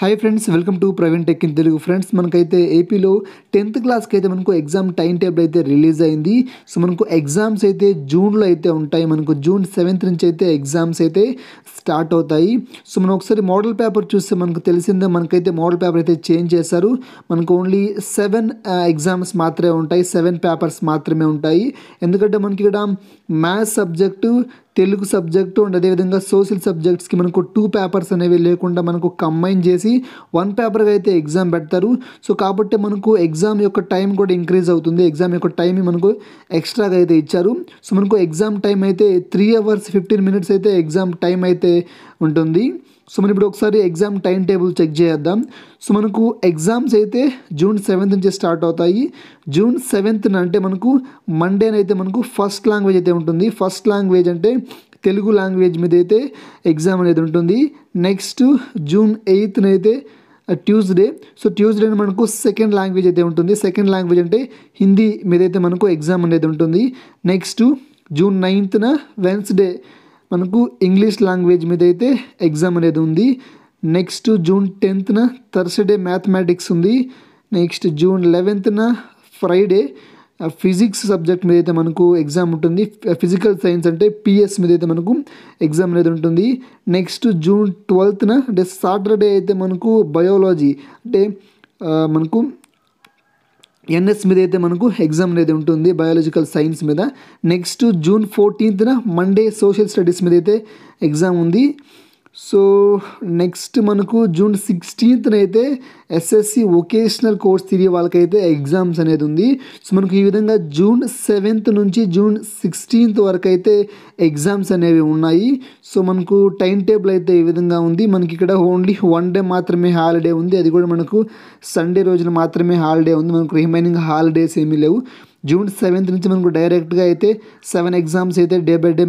hi friends welcome to Praveen tech in Telugu friends మనకైతే ఏపీలో tenth క్లాస్కి అయితే మనకు ఎగ్జామ్ టైం టేబుల్ అయితే రిలీజ్ అయింది సో మనకు ఎగ్జామ్స్ అయితే జూన్లో అయితే ఉంటాయి మనకు జూన్ సెవెంత్ నుంచి అయితే ఎగ్జామ్స్ అయితే స్టార్ట్ అవుతాయి సో మనం ఒకసారి మోడల్ పేపర్ చూస్తే మనకు తెలిసిందే మనకైతే మోడల్ పేపర్ అయితే చేంజ్ చేశారు మనకు ఓన్లీ సెవెన్ ఎగ్జామ్స్ మాత్రమే ఉంటాయి సెవెన్ పేపర్స్ మాత్రమే ఉంటాయి ఎందుకంటే మనకి ఇక్కడ maths subject Telugu subject and అదేవిధంగా సోషల్ సబ్జెక్ట్స్కి మనకు టూ పేపర్స్ అనేవి లేకుండా మనకు కంబైన్ చేసి వన్ పేపర్గా అయితే ఎగ్జామ్ పెడతారు సో కాబట్టి మనకు ఎగ్జామ్ యొక్క టైం కూడా ఇంక్రీజ్ అవుతుంది ఎగ్జామ్ యొక్క టైం మనకు ఎక్స్ట్రాగా అయితే ఇచ్చారు సో మనకు ఎగ్జామ్ టైం అయితే త్రీ అవర్స్ ఫిఫ్టీన్ మినిట్స్ అయితే ఎగ్జామ్ టైం అయితే ఉంటుంది సో మనం ఇప్పుడు ఒకసారి ఎగ్జామ్ టైం టేబుల్ చెక్ చేద్దాం సో మనకు ఎగ్జామ్స్ అయితే జూన్ సెవెంత్ నుంచి స్టార్ట్ అవుతాయి జూన్ సెవెంత్న అంటే మనకు మండేనైతే మనకు ఫస్ట్ లాంగ్వేజ్ అయితే ఉంటుంది ఫస్ట్ లాంగ్వేజ్ అంటే తెలుగు లాంగ్వేజ్ మీద అయితే ఎగ్జామ్ అనేది ఉంటుంది నెక్స్ట్ జూన్ ఎయిత్న అయితే ట్యూస్డే సో ట్యూస్డే మనకు సెకండ్ లాంగ్వేజ్ అయితే ఉంటుంది సెకండ్ లాంగ్వేజ్ అంటే హిందీ మీద అయితే మనకు ఎగ్జామ్ అనేది ఉంటుంది నెక్స్ట్ జూన్ నైన్త్న వెన్స్డే మనకు ఇంగ్లీష్ లాంగ్వేజ్ మీద అయితే ఎగ్జామ్ అనేది ఉంది నెక్స్ట్ జూన్ టెన్త్న థర్స్డే మ్యాథమెటిక్స్ ఉంది నెక్స్ట్ జూన్ లెవెన్త్న ఫ్రైడే ఫిజిక్స్ సబ్జెక్ట్ మీద అయితే మనకు ఎగ్జామ్ ఉంటుంది ఫిజికల్ సైన్స్ అంటే పిఎస్ మీద అయితే మనకు ఎగ్జామ్ అనేది ఉంటుంది నెక్స్ట్ జూన్ ట్వెల్త్న అంటే సాటర్డే అయితే మనకు బయాలజీ అంటే మనకు ఎన్ఎస్ మీద అయితే మనకు ఎగ్జామ్ అనేది ఉంటుంది బయాలజికల్ సైన్స్ మీద నెక్స్ట్ జూన్ ఫోర్టీన్త్న మండే సోషల్ స్టడీస్ మీద అయితే ఎగ్జామ్ ఉంది సో నెక్స్ట్ మనకు జూన్ సిక్స్టీన్త్న అయితే ఎస్ఎస్సి వొకేషనల్ కోర్స్ తిరిగి వాళ్ళకైతే ఎగ్జామ్స్ అనేది ఉంది సో మనకు ఈ విధంగా జూన్ సెవెంత్ నుంచి జూన్ సిక్స్టీన్త్ వరకు అయితే ఎగ్జామ్స్ అనేవి ఉన్నాయి సో మనకు టైం టేబుల్ అయితే ఈ విధంగా ఉంది మనకి ఇక్కడ ఓన్లీ వన్ డే మాత్రమే హాలిడే ఉంది అది కూడా మనకు సండే రోజున మాత్రమే హాలిడే ఉంది మనకు రిమైనింగ్ హాలిడేస్ ఏమీ లేవు జూన్ సెవెంత్ నుంచి మనకు డైరెక్ట్గా అయితే సెవెన్ ఎగ్జామ్స్ అయితే డే బై డే